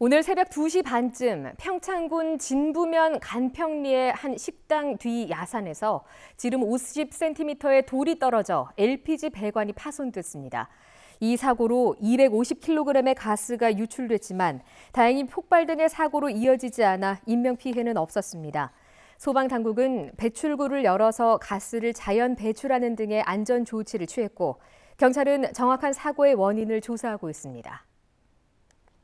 오늘 새벽 2시 반쯤 평창군 진부면 간평리의 한 식당 뒤 야산에서 지름 50cm의 돌이 떨어져 LPG 배관이 파손됐습니다. 이 사고로 250kg의 가스가 유출됐지만 다행히 폭발 등의 사고로 이어지지 않아 인명피해는 없었습니다. 소방당국은 배출구를 열어서 가스를 자연 배출하는 등의 안전 조치를 취했고 경찰은 정확한 사고의 원인을 조사하고 있습니다.